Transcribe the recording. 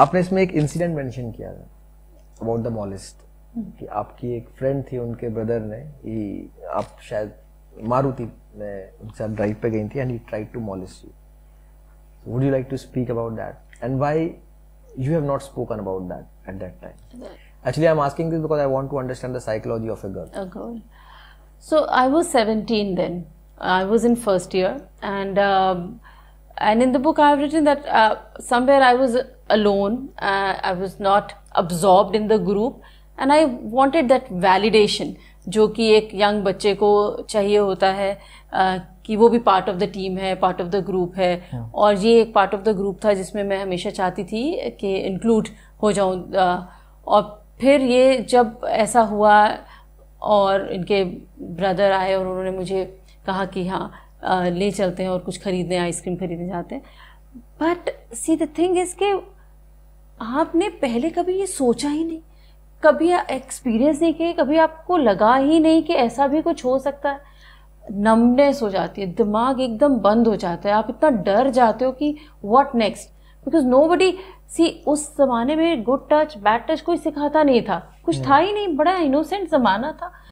आपने इसमें एक इंसिडेंट मेंशन किया था अबाउट द मॉलिस्ट कि आपकी एक फ्रेंड थी उनके ब्रदर ने ही आप शायद मारुति में उनके साथ ड्राइव पे गई थी and he tried to molest you would you like to speak about that and why you have not spoken about that at that time. Yeah. Actually, I'm asking this because I want to understand the psychology of a girl. A girl. So I was 17 then. I was in first year, and um, And in the book, I have written that uh, somewhere I was alone, uh, I was not absorbed in the group, and I wanted that validation जो कि एक young बच्चे को चाहिए होता है uh, कि वो भी पार्ट ऑफ द टीम है पार्ट ऑफ द ग्रुप है yeah. और ये एक पार्ट ऑफ द ग्रुप था जिसमें मैं हमेशा चाहती थी कि इंक्लूड हो जाऊँ uh, और फिर ये जब ऐसा हुआ और इनके ब्रदर आए और उन्होंने मुझे कहा कि हाँ ले चलते हैं और कुछ खरीदने आइसक्रीम खरीदने जाते हैं but see the thing is के आपने पहले कभी ये सोचा ही नहीं कभी एक्सपीरियंस नहीं किया कभी आपको लगा ही नहीं कि ऐसा भी कुछ हो सकता है नमनेस हो जाती है दिमाग एकदम बंद हो जाता है आप इतना डर जाते हो कि what next because nobody see उस ज़माने में गुड टच बैड टच कोई सिखाता नहीं था कुछ हम्म। था ही नहीं बड़ा इनोसेंट ज़माना था